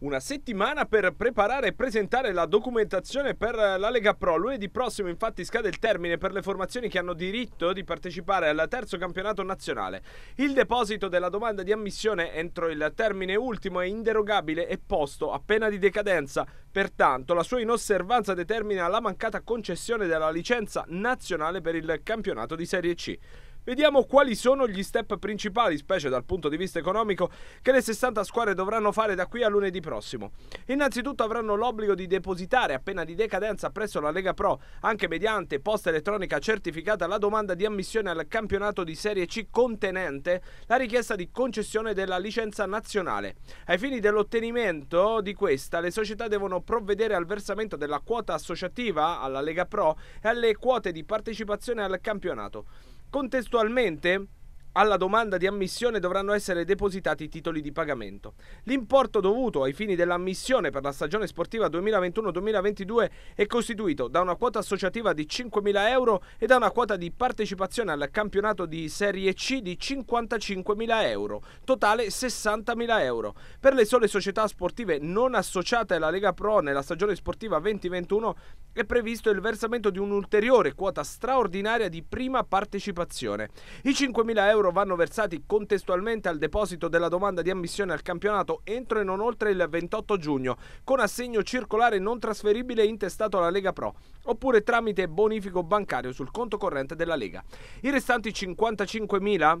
una settimana per preparare e presentare la documentazione per la Lega Pro. Lunedì prossimo infatti scade il termine per le formazioni che hanno diritto di partecipare al terzo campionato nazionale. Il deposito della domanda di ammissione entro il termine ultimo è inderogabile e posto a pena di decadenza. Pertanto la sua inosservanza determina la mancata concessione della licenza nazionale per il campionato di Serie C. Vediamo quali sono gli step principali, specie dal punto di vista economico, che le 60 squadre dovranno fare da qui a lunedì prossimo. Innanzitutto avranno l'obbligo di depositare appena di decadenza presso la Lega Pro, anche mediante posta elettronica certificata, la domanda di ammissione al campionato di Serie C contenente la richiesta di concessione della licenza nazionale. Ai fini dell'ottenimento di questa, le società devono provvedere al versamento della quota associativa alla Lega Pro e alle quote di partecipazione al campionato. Contestualmente, alla domanda di ammissione dovranno essere depositati i titoli di pagamento. L'importo dovuto ai fini dell'ammissione per la stagione sportiva 2021-2022 è costituito da una quota associativa di 5.000 euro e da una quota di partecipazione al campionato di Serie C di 55.000 euro, totale 60.000 euro. Per le sole società sportive non associate alla Lega Pro nella stagione sportiva 2021 è previsto il versamento di un'ulteriore quota straordinaria di prima partecipazione. I 5.000 euro euro vanno versati contestualmente al deposito della domanda di ammissione al campionato entro e non oltre il 28 giugno, con assegno circolare non trasferibile intestato alla Lega Pro, oppure tramite bonifico bancario sul conto corrente della Lega. I restanti 55.000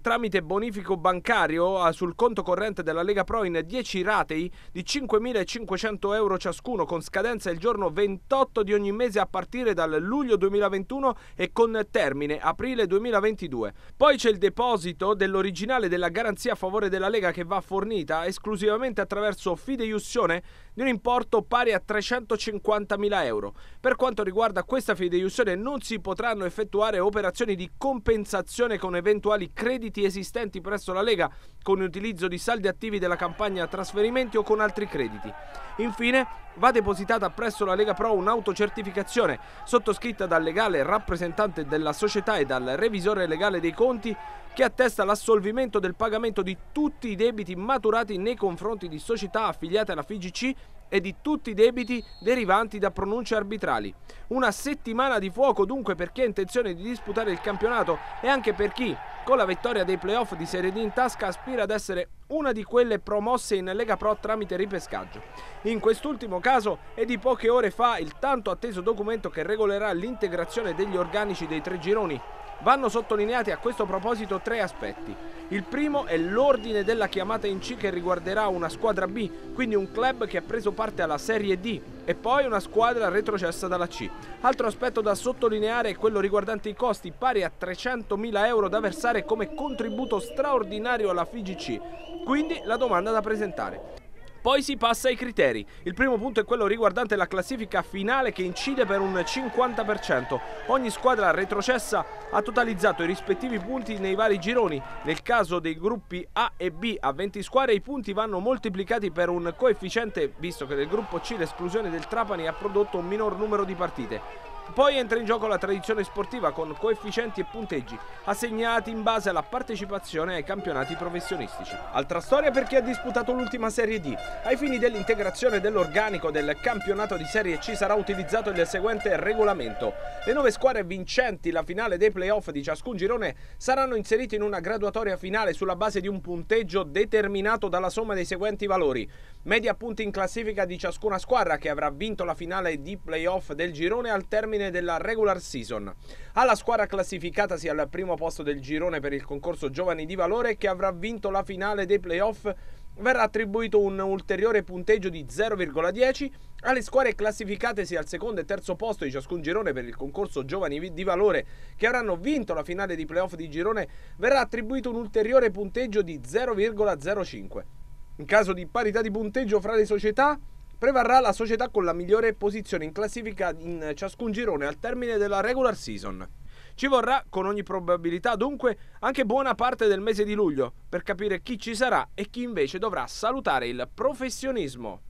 tramite bonifico bancario sul conto corrente della Lega Pro in 10 ratei di 5.500 euro ciascuno con scadenza il giorno 28 di ogni mese a partire dal luglio 2021 e con termine aprile 2022. Poi c'è il deposito dell'originale della garanzia a favore della Lega che va fornita esclusivamente attraverso fideiussione di un importo pari a 350.000 euro. Per quanto riguarda questa fideiussione non si potranno effettuare operazioni di compensazione con eventuali crediti crediti esistenti presso la Lega con l'utilizzo di saldi attivi della campagna trasferimenti o con altri crediti. Infine, va depositata presso la Lega Pro un'autocertificazione sottoscritta dal legale rappresentante della società e dal revisore legale dei conti che attesta l'assolvimento del pagamento di tutti i debiti maturati nei confronti di società affiliate alla FIGC e di tutti i debiti derivanti da pronunce arbitrali. Una settimana di fuoco dunque per chi ha intenzione di disputare il campionato e anche per chi, con la vittoria dei playoff di Serie D in tasca, aspira ad essere una di quelle promosse in Lega Pro tramite ripescaggio. In quest'ultimo caso è di poche ore fa il tanto atteso documento che regolerà l'integrazione degli organici dei tre gironi. Vanno sottolineati a questo proposito tre aspetti. Il primo è l'ordine della chiamata in C che riguarderà una squadra B, quindi un club che ha preso parte alla Serie D e poi una squadra retrocessa dalla C. Altro aspetto da sottolineare è quello riguardante i costi, pari a 300.000 euro da versare come contributo straordinario alla FIGC. Quindi la domanda da presentare. Poi si passa ai criteri. Il primo punto è quello riguardante la classifica finale che incide per un 50%. Ogni squadra retrocessa ha totalizzato i rispettivi punti nei vari gironi. Nel caso dei gruppi A e B a 20 squadre i punti vanno moltiplicati per un coefficiente visto che nel gruppo C l'esclusione del Trapani ha prodotto un minor numero di partite. Poi entra in gioco la tradizione sportiva con coefficienti e punteggi assegnati in base alla partecipazione ai campionati professionistici. Altra storia per chi ha disputato l'ultima Serie D. Ai fini dell'integrazione dell'organico del campionato di Serie C sarà utilizzato il seguente regolamento. Le nove squadre vincenti la finale dei playoff di ciascun girone saranno inserite in una graduatoria finale sulla base di un punteggio determinato dalla somma dei seguenti valori. Media punti in classifica di ciascuna squadra che avrà vinto la finale di playoff del girone al termine termine della regular season. Alla squadra classificatasi al primo posto del girone per il concorso Giovani di Valore che avrà vinto la finale dei playoff verrà attribuito un ulteriore punteggio di 0,10 alle squadre classificatesi al secondo e terzo posto di ciascun girone per il concorso Giovani di Valore che avranno vinto la finale di playoff di girone verrà attribuito un ulteriore punteggio di 0,05. In caso di parità di punteggio fra le società, prevarrà la società con la migliore posizione in classifica in ciascun girone al termine della regular season. Ci vorrà con ogni probabilità dunque anche buona parte del mese di luglio per capire chi ci sarà e chi invece dovrà salutare il professionismo.